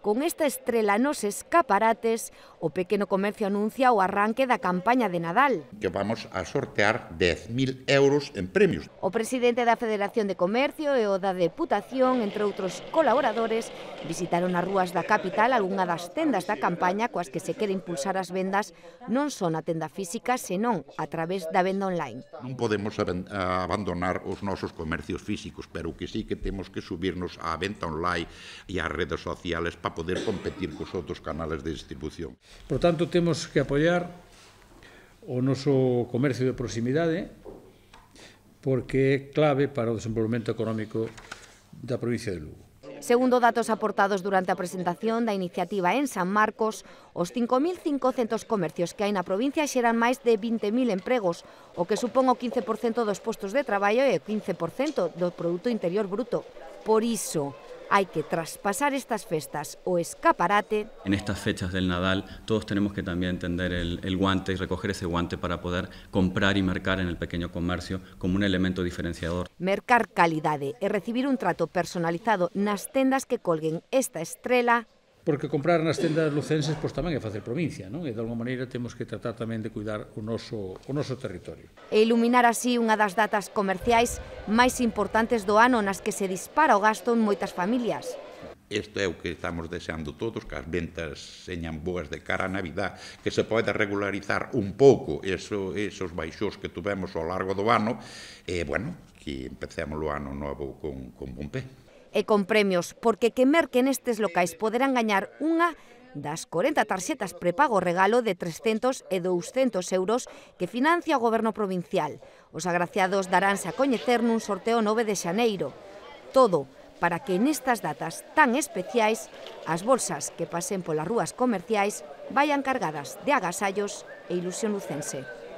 Con esta estrela nos escaparates, o pequeno comercio anuncia o arranque da campaña de Nadal. Que vamos a sortear 10.000 euros en premios. O presidente da Federación de Comercio e o da Deputación, entre outros colaboradores, visitaron as rúas da capital algunha das tendas da campaña coas que se quere impulsar as vendas non só na tenda física, senón a través da venda online. Non podemos abandonar os nosos comercios físicos, pero que sí que temos que subirnos á venta online e ás redes sociales para poder competir cos outros canales de distribución. Por tanto, temos que apoiar o noso comercio de proximidade porque é clave para o desenvolvemento económico da provincia de Lugo. Segundo datos aportados durante a presentación da iniciativa en San Marcos, os 5.500 comercios que hai na provincia xeran máis de 20.000 empregos, o que supón o 15% dos postos de traballo e o 15% do produto interior bruto. Por iso, Hay que traspasar estas festas o escaparate. En estas fechas del Nadal todos tenemos que también tender el, guante y recoger ese guante para poder comprar y marcar en el pequeño comercio como un elemento diferenciador. Mercar calidad y recibir un trato personalizado las tendas que colguen esta estrella. porque comprar nas tendas lucenses pois tamén é facer provincia, non? E de alguma maneira temos que tratar tamén de cuidar o noso, o noso territorio. E iluminar así unha das datas comerciais máis importantes do ano nas que se dispara o gasto en moitas familias. Isto é o que estamos deseando todos, que as ventas señan boas de cara a Navidad, que se poida regularizar un pouco eso, esos baixos que tuvemos ao largo do ano, e, bueno, que empecemos o ano novo con, con bon pé e con premios, porque que merquen nestes locais poderán gañar unha das 40 tarxetas prepago regalo de 300 e 200 euros que financia o goberno provincial. Os agraciados daránse a coñecer nun sorteo 9 de xaneiro. Todo para que nestas datas tan especiais as bolsas que pasen polas rúas comerciais vayan cargadas de agasallos e ilusión lucense.